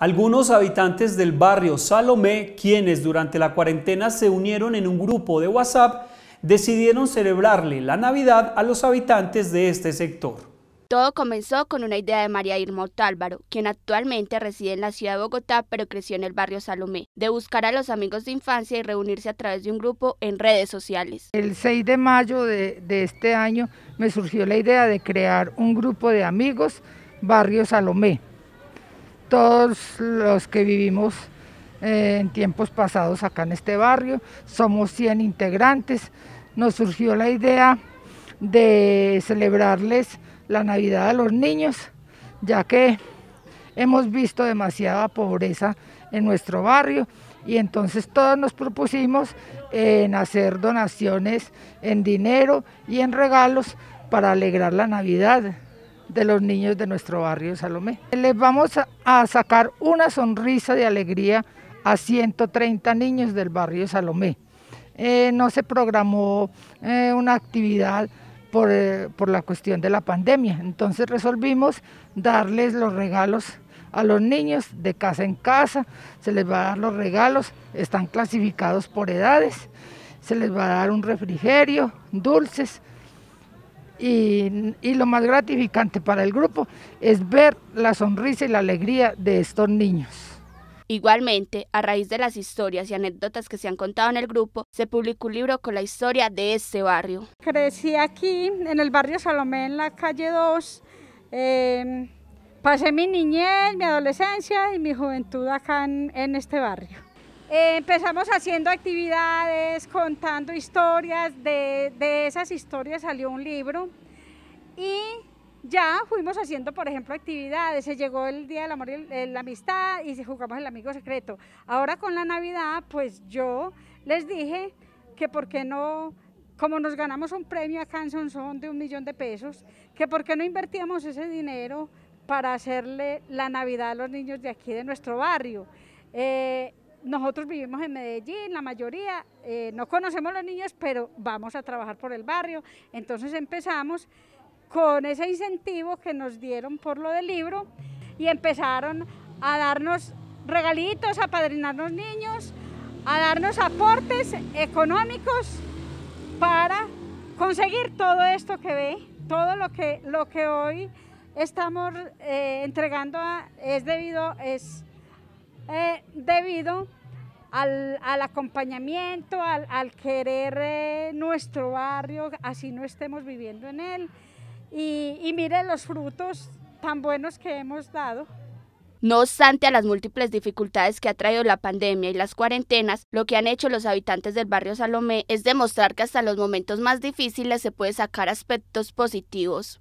Algunos habitantes del barrio Salomé, quienes durante la cuarentena se unieron en un grupo de WhatsApp, decidieron celebrarle la Navidad a los habitantes de este sector. Todo comenzó con una idea de María Irma Otálvaro, quien actualmente reside en la ciudad de Bogotá, pero creció en el barrio Salomé, de buscar a los amigos de infancia y reunirse a través de un grupo en redes sociales. El 6 de mayo de, de este año me surgió la idea de crear un grupo de amigos barrio Salomé todos los que vivimos eh, en tiempos pasados acá en este barrio. Somos 100 integrantes. Nos surgió la idea de celebrarles la Navidad a los niños, ya que hemos visto demasiada pobreza en nuestro barrio y entonces todos nos propusimos en hacer donaciones en dinero y en regalos para alegrar la Navidad de los niños de nuestro barrio Salomé. Les vamos a sacar una sonrisa de alegría a 130 niños del barrio Salomé. Eh, no se programó eh, una actividad por, eh, por, la cuestión de la pandemia, entonces resolvimos darles los regalos a los niños de casa en casa, se les va a dar los regalos, están clasificados por edades, se les va a dar un refrigerio, dulces, y, lo más gratificante para el grupo es ver la sonrisa y la alegría de estos niños. Igualmente, a raíz de las historias y anécdotas que se han contado en el grupo, se publicó un libro con la historia de este barrio. Crecí aquí, en el barrio Salomé, en la calle 2. Em, pasé mi niñez, mi adolescencia y mi juventud acá en este barrio empezamos haciendo actividades, contando historias, de, de, esas historias salió un libro y ya fuimos haciendo, por ejemplo, actividades, se llegó el Día del Amor y la Amistad y jugamos el Amigo Secreto. Ahora con la Navidad, pues yo les dije que por qué no, como nos ganamos un premio a en son de un millón de pesos, que por qué no invertíamos ese dinero para hacerle la Navidad a los niños de aquí de nuestro barrio. Eh, nosotros vivimos en Medellín, la mayoría, eh, no conocemos los niños, pero vamos a trabajar por el barrio. Entonces empezamos con ese incentivo que nos dieron por lo del libro y empezaron a darnos regalitos, a los niños, a darnos aportes económicos para conseguir todo esto que ve, todo lo que, lo que hoy estamos eh, entregando es debido, es eh, debido al, acompañamiento, al, querer eh, nuestro barrio, así no estemos viviendo en él. Y, y mire los frutos tan buenos que hemos dado. No obstante a las múltiples dificultades que ha traído la pandemia y las cuarentenas, lo que han hecho los habitantes del barrio Salomé es demostrar que hasta los momentos más difíciles se puede sacar aspectos positivos.